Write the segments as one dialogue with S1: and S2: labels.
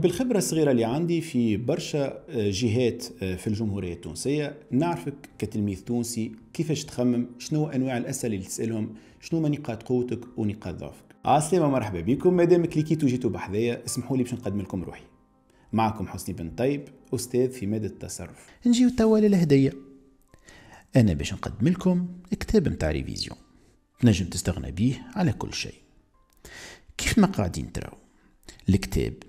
S1: بالخبرة الصغيرة اللي عندي في برشا آه، جهات آه، في الجمهورية التونسية نعرفك كتلميذ تونسي كيفاش تخمم شنو أنواع الأسئلة اللي تسألهم شنو ما نقاط قوتك ونقاط ضعفك عسلامة آه، مرحبا بكم مادام كليكيتو جيتو بحذايا اسمحوا لي باش نقدم لكم روحي معكم حسني بن طيب أستاذ في مادة التصرف نجيو توا للهدية أنا باش نقدم لكم كتاب متاع ريفيزيون تنجم تستغنى بيه على كل شيء كيف ما قاعدين تراو الكتاب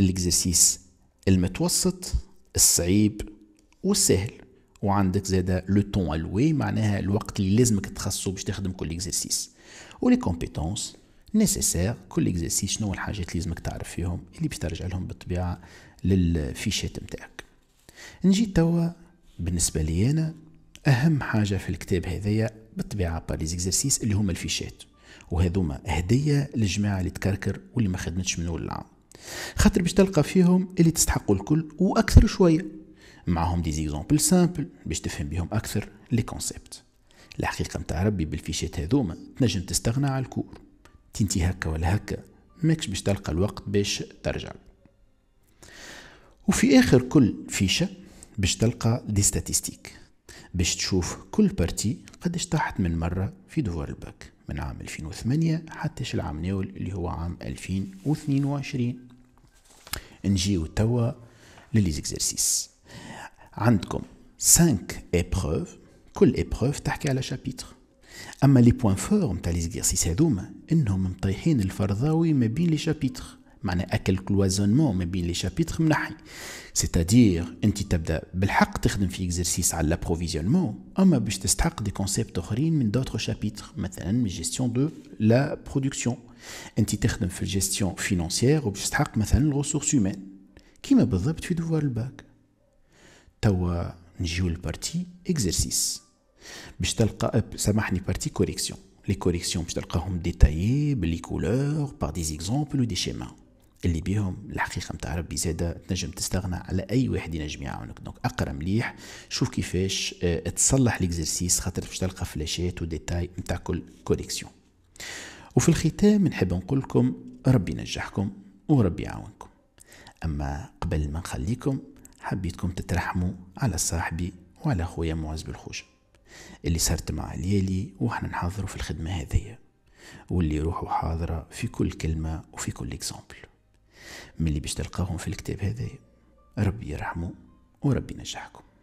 S1: الاكزرسيس المتوسط الصعيب والسهل وعندك زادا لو طون الوي معناها الوقت اللي لازمك تخصصه باش تخدم كل اكزرسيس ولي كومبيتونس نيسيسير كل اكزرسيس شنو الحاجات اللي لازمك تعرف فيهم اللي باش ترجع لهم بالطبيعه للفيشات نتاعك نجي توا بالنسبه لي انا اهم حاجه في الكتاب هذايا بالطبيعه باليز اكزرسيس اللي هما الفيشات وهذوما هديه للجماعه اللي تكركر واللي ما خدمتش من اول العام خاطر باش تلقى فيهم اللي تستحقوا الكل واكثر شويه معاهم دي زيكزومبل سامبل باش تفهم بهم اكثر لي كونسيبت الحقيقه متاع ربي بالفيشات هذوما تنجم تستغنى على الكور تنتي هكا ولا هكا ماكش باش تلقى الوقت باش ترجع وفي اخر كل فيشه باش تلقى دي ستاتستيك باش تشوف كل بارتي قداش طاحت من مرة في دوار الباك من عام 2008 حتى العام ناول اللي هو عام 2022 نجيو توا لليزيكزرسيس عندكم 5 ايبروف كل ايبروف تحكي على شابيتر اما لي بوان فور نتاع ليزيكزرسيس هذوما انهم مطيحين الفرضاوي ما بين لي شابيتر Je à quelques cloisonnement mais les chapitres, c'est-à-dire, je fais un petit exercice à l'approvisionnement, des concepts d'autres chapitres, mais cest la gestion de la production, une la gestion financière, ou je teste des ressources humaines, qui me blesse, je fais le bac Je fais le parti exercice. Je fais le correction. Les corrections sont détaillées, les couleurs, par des exemples ou des schémas. اللي بيهم الحقيقه نتاع ربي زاده تنجم تستغنى على اي واحد ينجم يعاونك دونك اقرا مليح شوف كيفاش آه، تصلح ليكزرسيس خاطر باش تلقى فلاشات وديتاي نتاع كل كوريكسيون وفي الختام نحب نقول لكم ربي ينجحكم وربي يعاونكم اما قبل ما نخليكم حبيتكم تترحموا على صاحبي وعلى خويا معز بالخوش اللي صارت معاه ليالي وحنا نحضروا في الخدمه هذه واللي روحه حاضره في كل كلمه وفي كل اكزامبل ملي باش تلقاهم في الكتاب هذا ربي يرحمه وربي ينجحكم